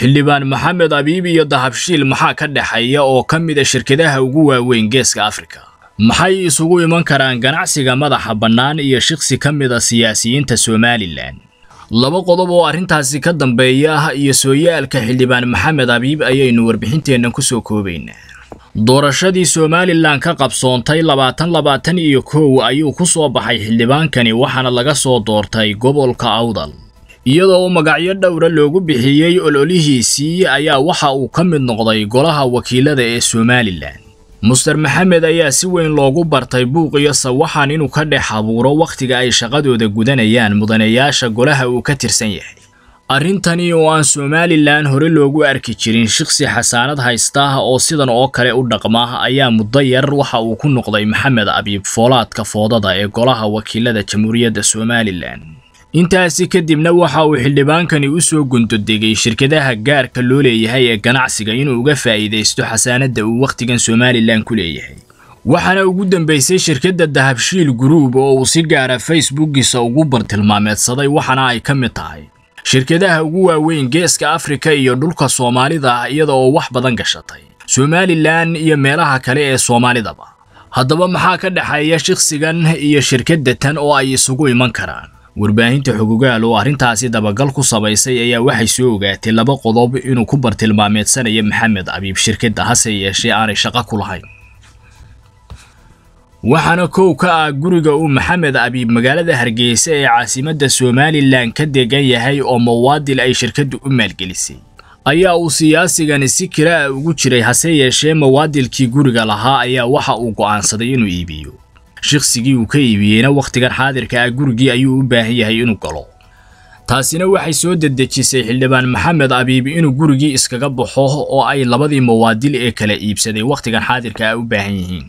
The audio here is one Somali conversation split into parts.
xildhibaan maxamed abiib iyo dahabshiil maxaa ka dhexeeya oo ka mid a shirkadaha ugu waaweyn geeska afrika maxay isugu iman karaan ganacsiga madaxa bannaan iyo shaqsi ka mid a siyaasiyiinta somalilan laba qodob oo arrintaasi ka dambeeya ah iyo sooyaalka xildhibaan maxamed abiib ayaynu warbixinteenna ku soo koobaynaa doorashadii somalilan ka qabsoontay labaatan labaatan iyo kow ayuu ku soo baxay xildhibaankani waxaana laga soo doortay gobolka awdal iyadoo magacyo dhowra loogu bixiyey ololihiisii ayaa waxa uu ka mid noqday golaha wakiilada ee somalilan muster maxamed ayaa si weyn loogu bartay buuq iyo sawaxan inuu ka dhex abuuro wakhtiga ay shaqadooda gudanayaan mudanayaasha golaha uu ka tirsan yahay arrintani oo aan somalilan hore loogu arki jirin shaqsi xasaanad haystaah oo sidan oo kale u dhaqma ah ayaa muddo yar waxa uu ku noqday maxamed abiib foolaadka foodada ee golaha wakiilada jamhuuriyadda somalilan intaasi kadibna waxa uu xildhibaankani u soo guntodegay shirkadaha gaarka loo leeyahay ee ganacsiga inuu uga faa'iidaysto xasaanadda uu wakhtigan somalilan ku leeyahay waxaana ugu dambaysay shirkadda dahabshiil guruub oo uu si gaara facebookiisa ugu bartilmaameedsaday waxaana ay ka mid tahay shirkadaha ugu waaweyn geeska afrika iyo dhulka soomaalida iyada oo wax badan gashatay somalilan iyo meelaha kale ee soomaalidaba haddaba maxaa ka dhexeeya shakhsigan iyo shirkadda tan oo ay isugu iman karaan warbaahinta xogogaal oo arrintaasi dabagal ku sabaysay ayaa waxay soo ogaatay laba qodob inuu ku bartilmaameedsanayo maxamed abiib shirkadda hase yeeshee aanay shaqo ku lahayn waxaana kow ka ah guriga uu maxamed abiib magaalada hargeysa ee caasimadda somalilan ka degan yahay oo mawaadil ay shirkaddu u maalgelisay ayaa uu siyaasigani si kira'a ugu jiray hase yeeshee mawaadilkii guriga lahaa ayaa waxa uu go'aansaday inuu iibiyo shiksigii uu ka iibiyeyna wakhtigan xaadirka ah gurigii ayuu u baahan yahay inuu galo taasina waxay soo dedejisay xildhibaan maxamed abiib inuu gurigii iskaga baxo oo ay labadii muwaadil ee kala iibsaday wakhtigan xaadirka ah u baahan yihiin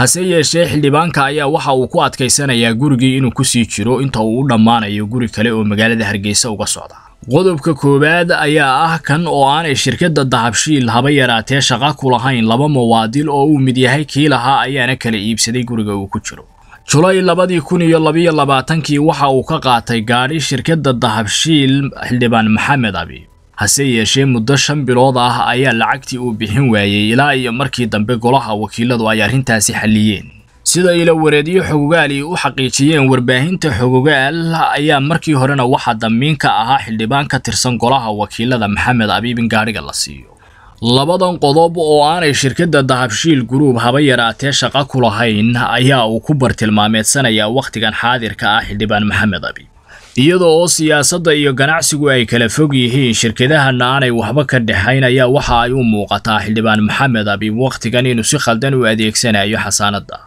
hase yeeshee xildhibaanka ayaa waxa uu ku adkaysanayaa gurigii inuu ku sii jiro inta uu u dhammaanayo guri kale oo magaalada hargeysa uga socda qodobka koowaad ayaa ah kan oo aanay shirkadda dahabshiil haba yaraatee shaqa ku lahayn laba muwaadil oo uu mid yahay kii lahaa ayaana kala iibsaday guriga uu ku jiro julay labadii kun iyo labayo labaatankii waxa uu ka qaatay gaadhi shirkadda dahabshiil xildhibaan maxamed abi hase yeeshee muddo shan bilood ah ayaa lacagtii uu bixin waayey ilaa iyo markii dambe golaha wakiiladu ay arrintaasi xalliyeen sida ilo wareediyo xogogaal ay u xaqiijiyeen warbaahinta xogogaal ayaa markii horena waxaa damiin ka ahaa xildhibaan ka tirsan golaha wakiilada maxamed abiibin gaadhiga la siiyo labadan qodob oo aanay shirkadda dahabshiil guruub haba yaraatee shaqo ku lahayn ayaa uu ku bartilmaameedsanayaa wakhtigan xaadirka ah xildhibaan maxamed abiib iyada oo siyaasadda iyo ganacsigu ay kala fog yihiin shirkadahana aanay waxba ka dhexayn ayaa waxa ay u muuqataa xildhibaan maxamed abiib wakhtigan inuu si khaldan u adeegsanayo xasaanadda